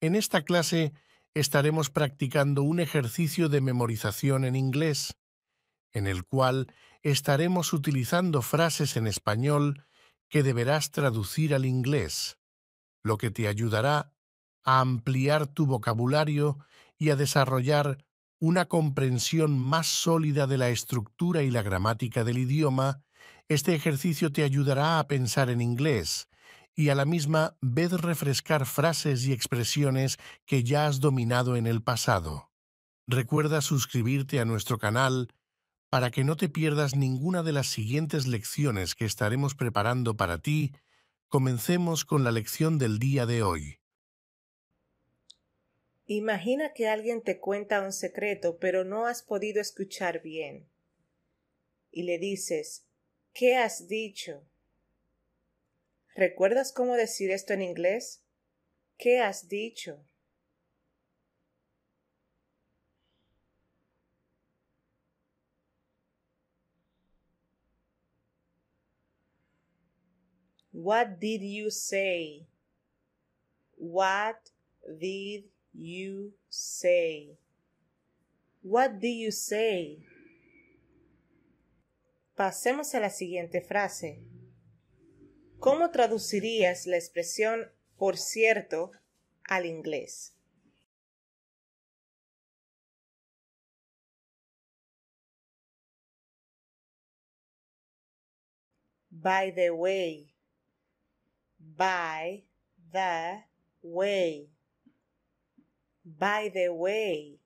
En esta clase estaremos practicando un ejercicio de memorización en inglés, en el cual estaremos utilizando frases en español que deberás traducir al inglés, lo que te ayudará a ampliar tu vocabulario y a desarrollar una comprensión más sólida de la estructura y la gramática del idioma, este ejercicio te ayudará a pensar en inglés, y a la misma ved refrescar frases y expresiones que ya has dominado en el pasado. Recuerda suscribirte a nuestro canal para que no te pierdas ninguna de las siguientes lecciones que estaremos preparando para ti. Comencemos con la lección del día de hoy. Imagina que alguien te cuenta un secreto pero no has podido escuchar bien. Y le dices, ¿qué has dicho? ¿Recuerdas cómo decir esto en inglés? ¿Qué has dicho? What did you say? What did you say? What did you say? Pasemos a la siguiente frase. ¿Cómo traducirías la expresión por cierto al inglés? By the way. By the way. By the way.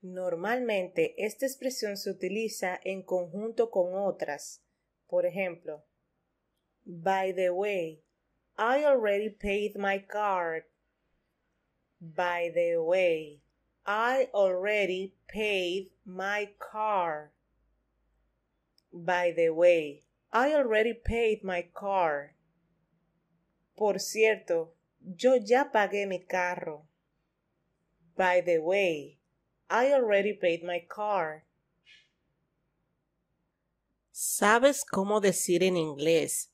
Normalmente esta expresión se utiliza en conjunto con otras. Por ejemplo, By the way, I already paid my card. By the way, I already paid my car. By the way, I already paid my car. Por cierto, yo ya pagué mi carro. By the way, I already paid my car. ¿Sabes cómo decir en inglés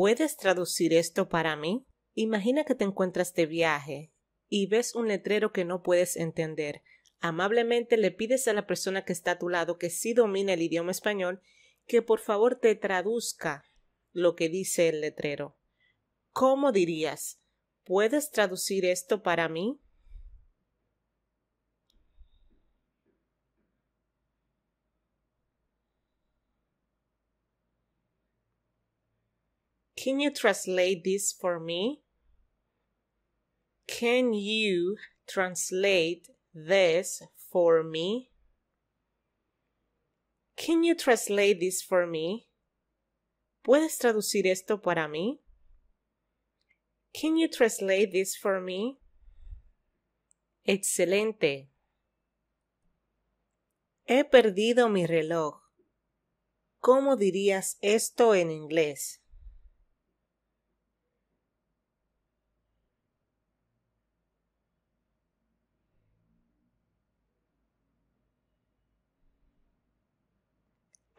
¿Puedes traducir esto para mí? Imagina que te encuentras de viaje y ves un letrero que no puedes entender. Amablemente le pides a la persona que está a tu lado, que sí domina el idioma español, que por favor te traduzca lo que dice el letrero. ¿Cómo dirías? ¿Puedes traducir esto para mí? Can you translate this for me? Can you translate this for me? Can you translate this for me? ¿Puedes traducir esto para mí? Can you translate this for me? Excelente. He perdido mi reloj. ¿Cómo dirías esto en inglés?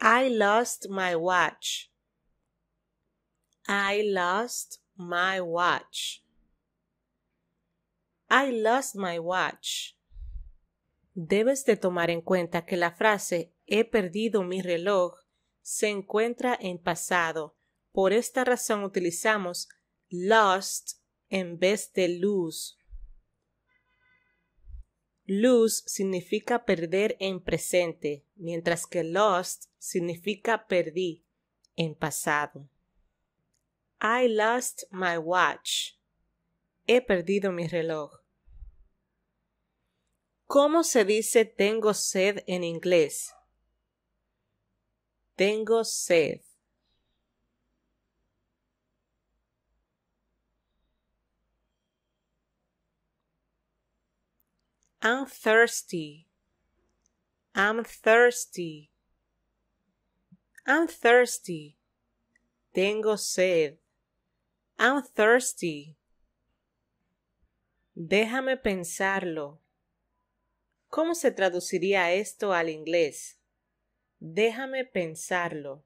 I lost my watch. I lost my watch. I lost my watch. Debes de tomar en cuenta que la frase he perdido mi reloj se encuentra en pasado. Por esta razón utilizamos lost en vez de lose. Lose significa perder en presente, mientras que lost significa perdí en pasado. I lost my watch. He perdido mi reloj. ¿Cómo se dice tengo sed en inglés? Tengo sed. I'm thirsty. I'm thirsty. I'm thirsty. Tengo sed. I'm thirsty. Déjame pensarlo. ¿Cómo se traduciría esto al inglés? Déjame pensarlo.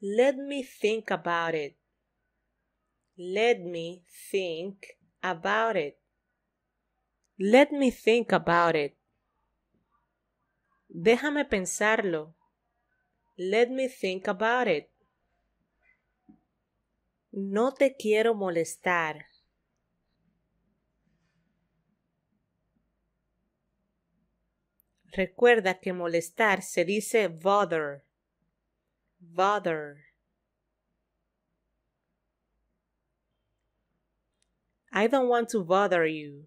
Let me think about it. Let me think about it. Let me think about it. Déjame pensarlo. Let me think about it. No te quiero molestar. Recuerda que molestar se dice bother. Bother. I don't want to bother you.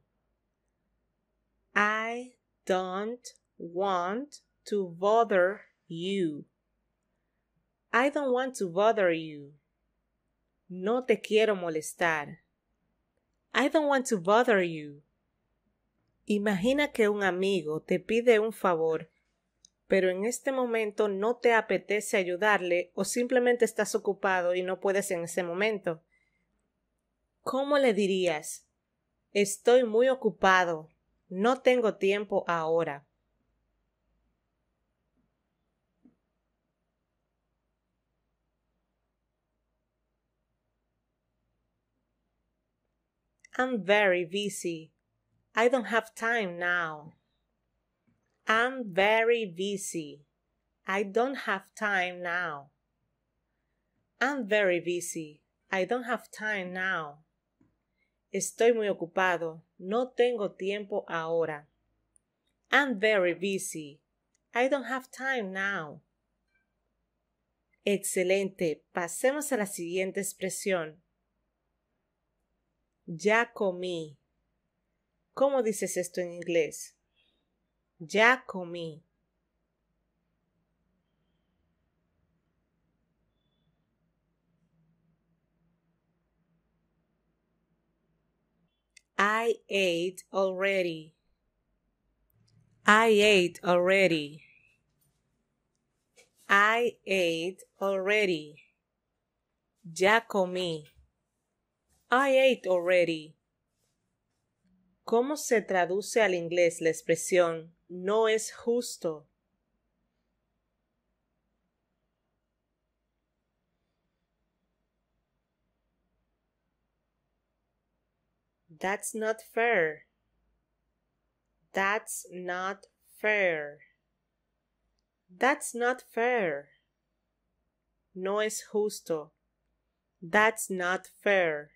I don't want to bother you. I don't want to bother you. No te quiero molestar. I don't want to bother you. Imagina que un amigo te pide un favor, pero en este momento no te apetece ayudarle o simplemente estás ocupado y no puedes en ese momento. ¿Cómo le dirías? Estoy muy ocupado. No tengo tiempo ahora. I'm very busy. I don't have time now. I'm very busy. I don't have time now. I'm very busy. I don't have time now. Estoy muy ocupado. No tengo tiempo ahora. I'm very busy. I don't have time now. Excelente. Pasemos a la siguiente expresión. Ya comí. ¿Cómo dices esto en inglés? Ya comí. I ate already. I ate already. I ate already. Ya comí. I ate already. ¿Cómo se traduce al inglés la expresión no es justo? That's not fair. That's not fair. That's not fair. No es justo. That's not fair.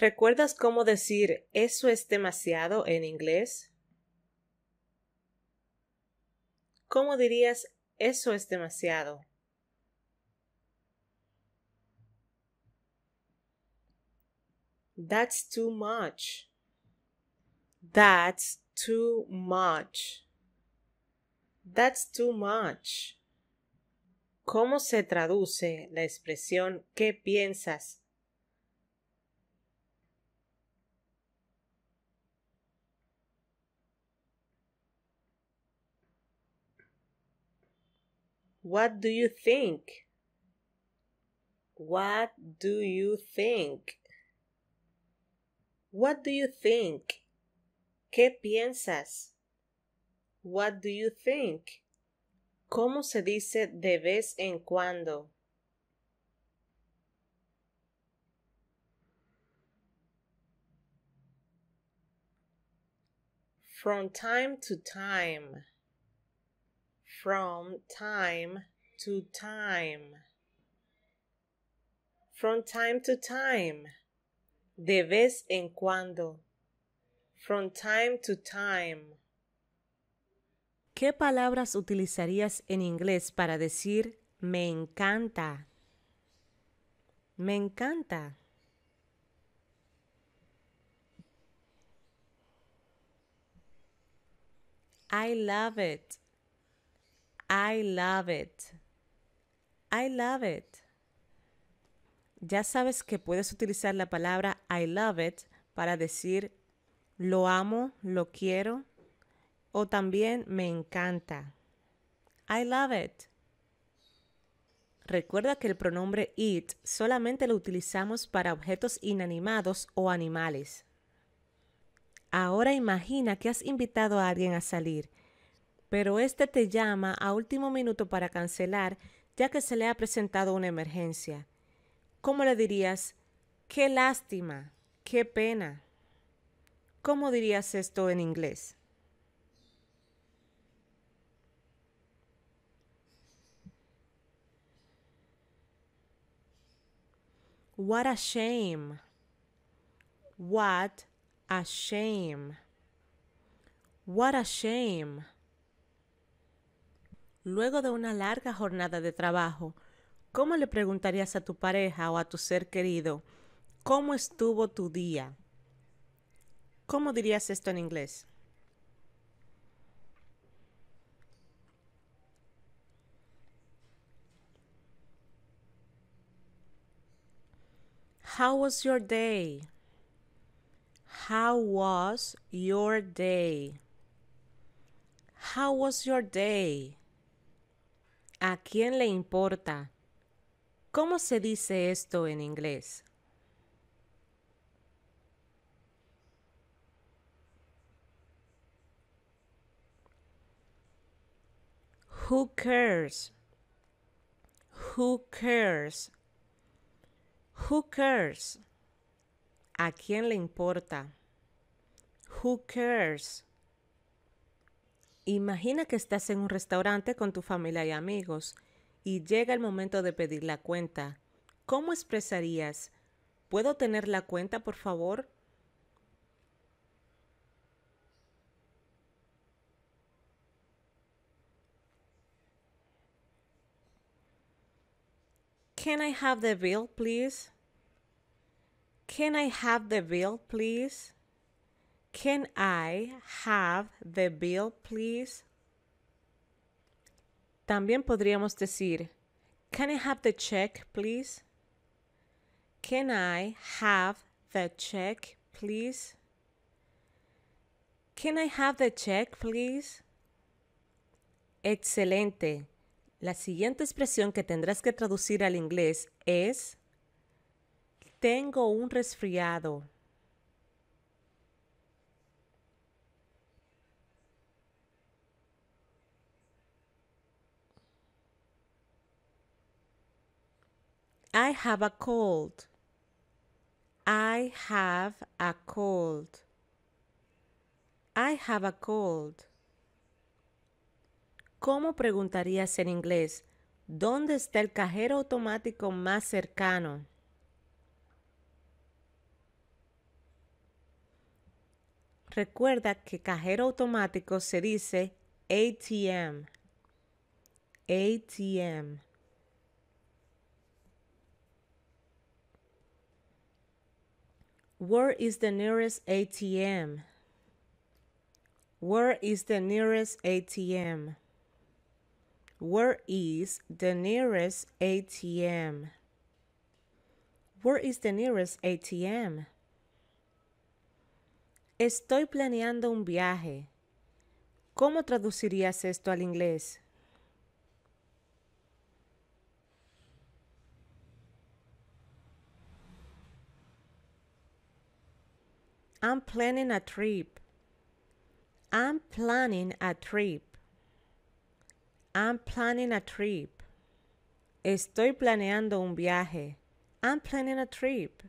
¿Recuerdas cómo decir eso es demasiado en inglés? ¿Cómo dirías eso es demasiado? That's too much. That's too much. That's too much. ¿Cómo se traduce la expresión ¿qué piensas? What do you think? What do you think? What do you think? ¿Qué piensas? What do you think? ¿Cómo se dice de vez en cuando? From time to time. From time to time. From time to time. de vez en cuando, from time to time. ¿Qué palabras utilizarías en inglés para decir me encanta? Me encanta. I love it. I love it. I love it ya sabes que puedes utilizar la palabra I love it para decir lo amo, lo quiero o también me encanta. I love it. Recuerda que el pronombre it solamente lo utilizamos para objetos inanimados o animales. Ahora imagina que has invitado a alguien a salir, pero este te llama a último minuto para cancelar ya que se le ha presentado una emergencia. ¿Cómo le dirías, qué lástima, qué pena? ¿Cómo dirías esto en inglés? What a shame. What a shame. What a shame. Luego de una larga jornada de trabajo, ¿cómo le preguntarías a tu pareja o a tu ser querido, ¿cómo estuvo tu día? ¿Cómo dirías esto en inglés? How was your day? How was your day? How was your day? ¿A quién le importa? ¿Cómo se dice esto en inglés? Who cares? Who cares? Who cares? ¿A quién le importa? Who cares? Imagina que estás en un restaurante con tu familia y amigos y llega el momento de pedir la cuenta, ¿cómo expresarías, ¿puedo tener la cuenta, por favor? Can I have the bill, please? Can I have the bill, please? Can I have the bill, please? También podríamos decir, Can I have the check, please? Can I have the check, please? Can I have the check, please? Excelente. La siguiente expresión que tendrás que traducir al inglés es Tengo un resfriado. I have a cold. I have a cold. I have a cold. ¿Cómo preguntarías en inglés? ¿Dónde está el cajero automático más cercano? Recuerda que cajero automático se dice ATM. ATM. Where is the nearest ATM? Where is the nearest ATM? Where is the nearest ATM? Where is the nearest ATM? Estoy planeando un viaje. ¿Cómo traducirías esto al inglés? I'm planning a trip. I'm planning a trip. I'm planning a trip. Estoy planeando un viaje. I'm planning a trip.